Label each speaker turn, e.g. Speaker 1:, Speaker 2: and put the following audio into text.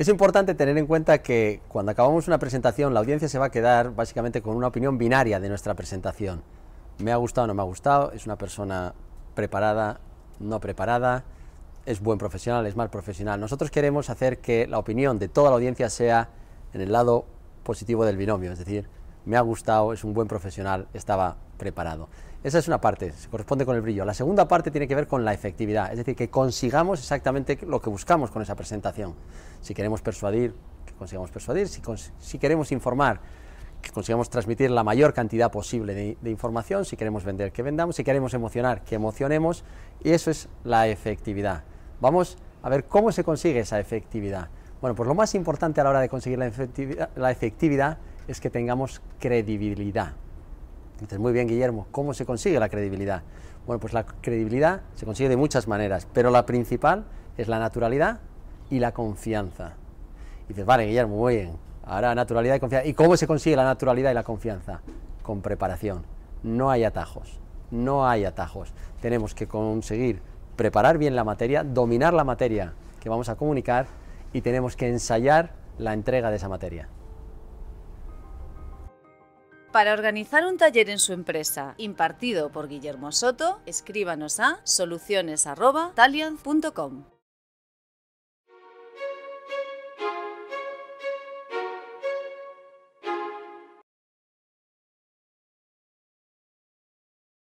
Speaker 1: Es importante tener en cuenta que cuando acabamos una presentación, la audiencia se va a quedar básicamente con una opinión binaria de nuestra presentación. Me ha gustado o no me ha gustado, es una persona preparada, no preparada, es buen profesional, es mal profesional. Nosotros queremos hacer que la opinión de toda la audiencia sea en el lado positivo del binomio, es decir, me ha gustado, es un buen profesional, estaba preparado. Esa es una parte, se corresponde con el brillo. La segunda parte tiene que ver con la efectividad, es decir, que consigamos exactamente lo que buscamos con esa presentación. Si queremos persuadir, que consigamos persuadir, si, queremos informar, que consigamos transmitir la mayor cantidad posible de, información, si queremos vender, que vendamos, si queremos emocionar, que emocionemos, y eso es la efectividad. Vamos a ver cómo se consigue esa efectividad. Bueno, pues lo más importante a la hora de conseguir la efectividad es que tengamos credibilidad. Entonces, muy bien, Guillermo, ¿cómo se consigue la credibilidad? Bueno, pues la credibilidad se consigue de muchas maneras, pero la principal es la naturalidad y la confianza. Y dices, vale, Guillermo, muy bien, ahora naturalidad y confianza. ¿Y cómo se consigue la naturalidad y la confianza? Con preparación. No hay atajos, no hay atajos. Tenemos que conseguir preparar bien la materia, dominar la materia que vamos a comunicar y tenemos que ensayar la entrega de esa materia.
Speaker 2: Para organizar un taller en su empresa impartido por Guillermo Soto, escríbanos a soluciones.talian.com.